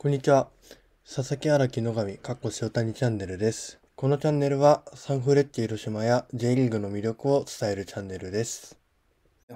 こんにちは。佐々木荒木野上、かっこ塩谷チャンネルです。このチャンネルはサンフレッチェ広島や J リーグの魅力を伝えるチャンネルです。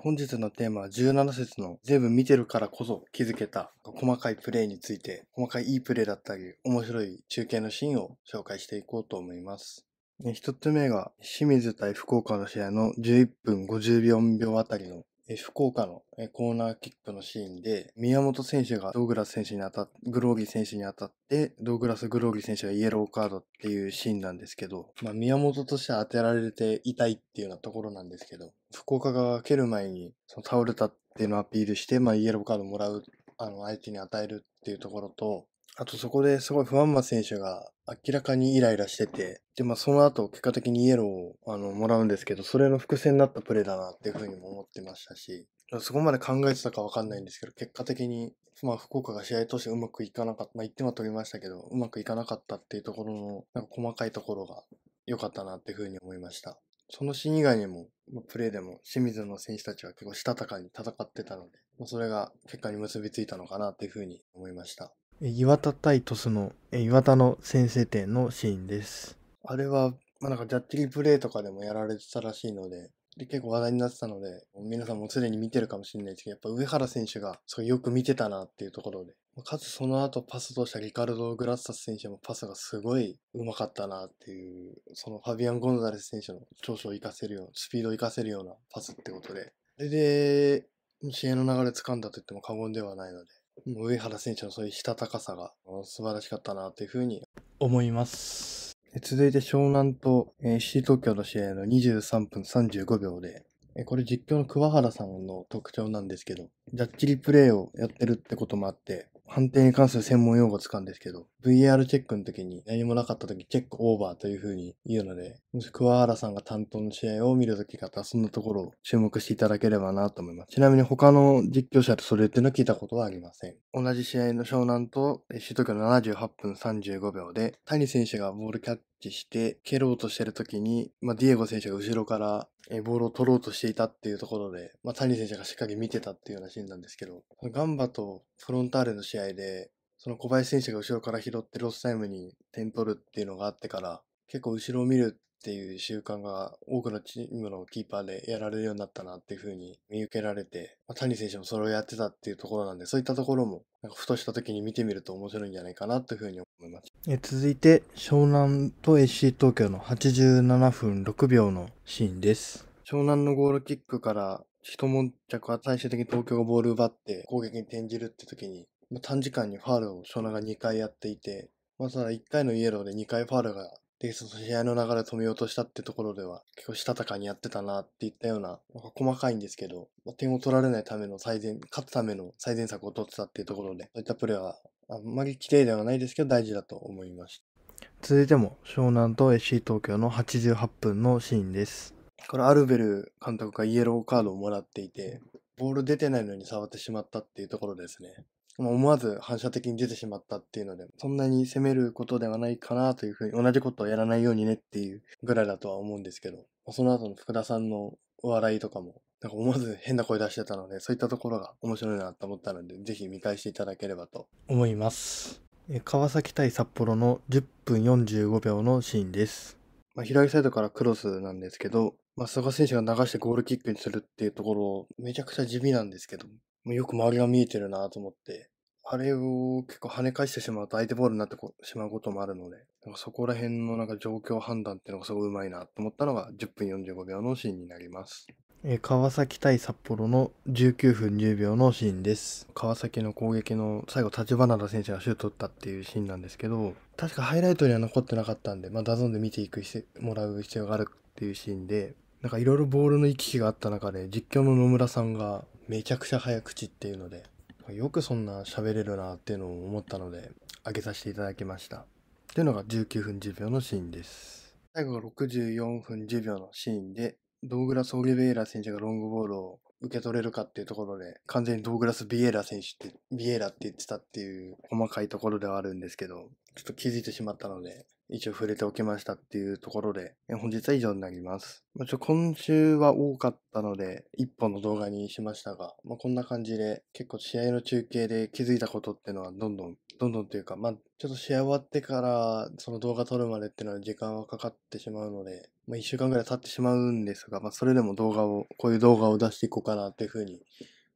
本日のテーマは17節の全部見てるからこそ気づけた細かいプレーについて、細かいいいプレーだったり、面白い中継のシーンを紹介していこうと思います。一つ目が清水対福岡の試合の11分54秒あたりの福岡のコーナーキックのシーンで、宮本選手がドグラス選手に当たっ、グローギー選手に当たって、ドグラス・グローギー選手がイエローカードっていうシーンなんですけど、まあ宮本としては当てられて痛いっていうようなところなんですけど、福岡が蹴る前にその倒れたっていうのをアピールして、まあイエローカードもらう、あの相手に与えるっていうところと、あとそこですごいファンマ選手が明らかにイライラしてて、で、まあその後結果的にイエローをあのもらうんですけど、それの伏線になったプレーだなっていうふうにも思ってましたし、そこまで考えてたかわかんないんですけど、結果的に、まあ福岡が試合としてうまくいかなかった、まあ1点は取りましたけど、うまくいかなかったっていうところの、なんか細かいところが良かったなっていうふうに思いました。そのシーン以外にも、プレーでも清水の選手たちは結構したたかに戦ってたので、まあ、それが結果に結びついたのかなっていうふうに思いました。岩田対鳥栖の岩田の先制点のシーンです。あれは、まあ、なんかジャッジリプレイとかでもやられてたらしいので、で結構話題になってたので、皆さんもすでに見てるかもしれないですけど、やっぱ上原選手がすごいよく見てたなっていうところで、かつその後パスとしたリカルド・グラッサス選手もパスがすごい上手かったなっていう、そのファビアン・ゴンザレス選手の長所を活かせるような、スピードを活かせるようなパスってことで、それで、試合の流れ掴んだと言っても過言ではないので、上原選手のそういうしたたかさが素晴らしかったなというふうに思います。続いて湘南と、FC 東京の試合の23分35秒で、これ実況の桑原さんの特徴なんですけど、ジャッジリプレイをやってるってこともあって、判定に関する専門用語を使うんですけど、v r チェックの時に何もなかった時チェックオーバーという風に言うので、もし桑原さんが担当の試合を見るとき方、そんなところを注目していただければなと思います。ちなみに他の実況者とそれっていうのは聞いたことはありません。同じ試合の湘南と首都圏の78分35秒で、谷選手がボールキャッチして、蹴ろうとしてる時に、まあ、ディエゴ選手が後ろから、えボールを取ろうとしていたっていうところで、まあ、谷選手がしっかり見てたっていうようなシーンなんですけど、ガンバとフロンターレの試合で、その小林選手が後ろから拾ってロスタイムに点取るっていうのがあってから、結構後ろを見るっていう習慣が多くのチームのキーパーでやられるようになったなっていうふうに見受けられて、まあ、谷選手もそれをやってたっていうところなんで、そういったところも、なんかふとした時に見てみると面白いんじゃないかなというふうに思います。え続いて、湘南と SC 東京の87分6秒のシーンです。湘南のゴールキックから一悶着は最終的に東京がボール奪って攻撃に転じるって時に、まあ、短時間にファールを湘南が2回やっていて、まあ、ただ1回のイエローで2回ファールがで、その試合の流れを止めようとしたってところでは、結構したたかにやってたなっていったような、なんか細かいんですけど、まあ、点を取られないための最善、勝つための最善策を取ってたっていうところで、そういったプレーはあんまり綺麗ではないですけど大事だと思いました。続いても湘南と SC 東京の88分のシーンです。これアルベル監督がイエローカードをもらっていて、ボール出てないのに触ってしまったっていうところですね。思わず反射的に出てしまったっていうので、そんなに責めることではないかなというふうに、同じことをやらないようにねっていうぐらいだとは思うんですけど、その後の福田さんのお笑いとかも、なんか思わず変な声出してたので、そういったところが面白いなと思ったので、ぜひ見返していただければと思います。川崎対札幌の10分45秒のシーンです。まあ、左サイドからクロスなんですけど、まあ、菅選手が流してゴールキックにするっていうところ、めちゃくちゃ地味なんですけど、もうよく周りが見えてるなと思って、あれを結構跳ね返してしまうと相手ボールになってしまうこともあるので、なんかそこら辺のなんか状況判断っていうのがすごいうまいなと思ったのが10分45秒のシーンになります。え川崎対札幌の19分10秒のシーンです。川崎の攻撃の最後、立花田選手がシュート打ったっていうシーンなんですけど、確かハイライトには残ってなかったんで、まあ、ダゾンで見ていくもらう必要があるっていうシーンで、なんかいろいろボールの行き来があった中で、実況の野村さんが、めちゃくちゃ早口っていうので、よくそんな喋れるなっていうのを思ったので、上げさせていただきました。というのが19分10秒のシーンです。最後が64分10秒のシーンで、ドーグラス・オリベイラ選手がロングボールを受け取れるかっていうところで、完全にドーグラス・ビエラ選手って、ビエラって言ってたっていう細かいところではあるんですけど、ちょっと気づいてしまったので、一応触れておきましたっていうところで、本日は以上になります。まあ、ちょ今週は多かったので、一本の動画にしましたが、まあ、こんな感じで結構試合の中継で気づいたことってのはどんどんどんどんというか、まあ、ちょっと試合終わってから、その動画撮るまでっていうのは時間はかかってしまうので、まあ、1週間ぐらい経ってしまうんですが、まあ、それでも動画を、こういう動画を出していこうかなっていうふうに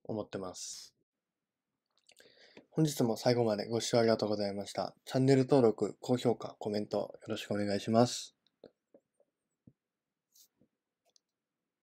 思ってます。本日も最後までご視聴ありがとうございました。チャンネル登録、高評価、コメントよろしくお願いします。